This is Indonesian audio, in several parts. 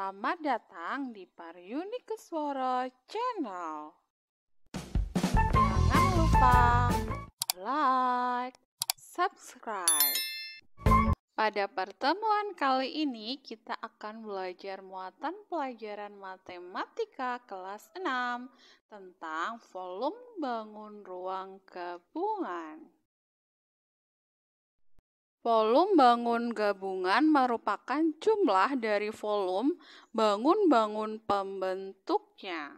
Selamat datang di Paryuni Kesworo Channel. Jangan lupa like, subscribe. Pada pertemuan kali ini kita akan belajar muatan pelajaran matematika kelas 6 tentang volume bangun ruang gabungan. Volume bangun gabungan merupakan jumlah dari volume bangun-bangun pembentuknya.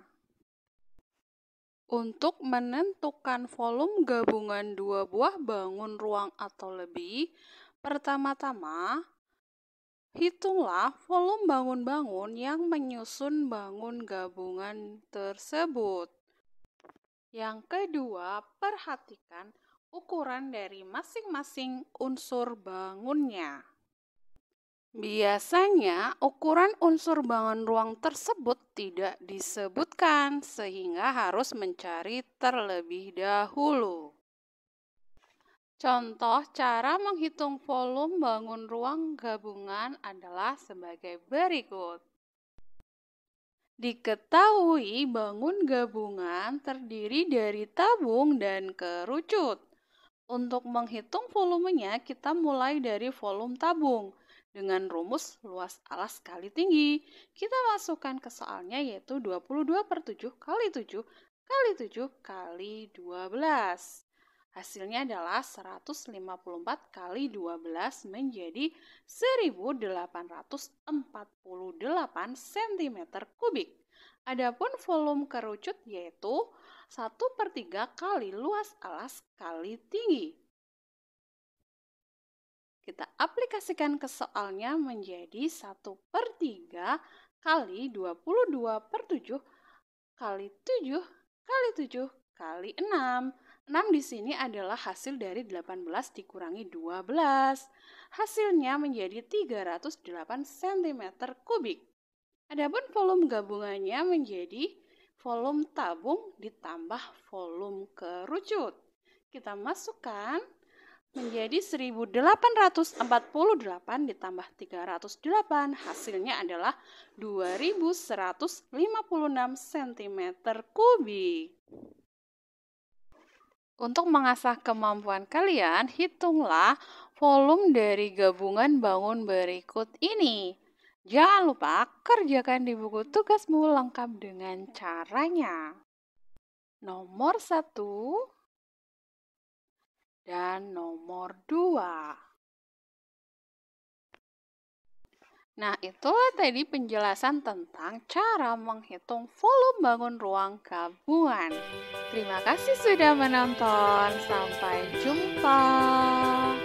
Untuk menentukan volume gabungan dua buah bangun ruang atau lebih, pertama-tama hitunglah volume bangun-bangun yang menyusun bangun gabungan tersebut. Yang kedua, perhatikan ukuran dari masing-masing unsur bangunnya. Biasanya, ukuran unsur bangun ruang tersebut tidak disebutkan, sehingga harus mencari terlebih dahulu. Contoh cara menghitung volume bangun ruang gabungan adalah sebagai berikut. Diketahui bangun gabungan terdiri dari tabung dan kerucut. Untuk menghitung volumenya, kita mulai dari volume tabung. Dengan rumus luas alas kali tinggi, kita masukkan ke soalnya yaitu 22 per 7 kali 7 kali 7 kali 12. Hasilnya adalah 154 kali 12 menjadi 1848 cm kubik. Adapun volume kerucut yaitu 1 per 3 kali luas alas kali tinggi. Kita aplikasikan ke soalnya menjadi 1 per 3 kali 22 per 7 kali 7 kali 7 kali 6 6 di sini adalah hasil dari 18 dikurangi 12. Hasilnya menjadi 308 cm kubik. Adapun volume gabungannya menjadi volume tabung ditambah volume kerucut. Kita masukkan menjadi 1848 ditambah 308 hasilnya adalah 2156 cm kubik. Untuk mengasah kemampuan kalian, hitunglah volume dari gabungan bangun berikut ini. Jangan lupa kerjakan di buku tugasmu lengkap dengan caranya. Nomor 1 dan nomor 2. Nah, itulah tadi penjelasan tentang cara menghitung volume bangun ruang gabungan. Terima kasih sudah menonton. Sampai jumpa.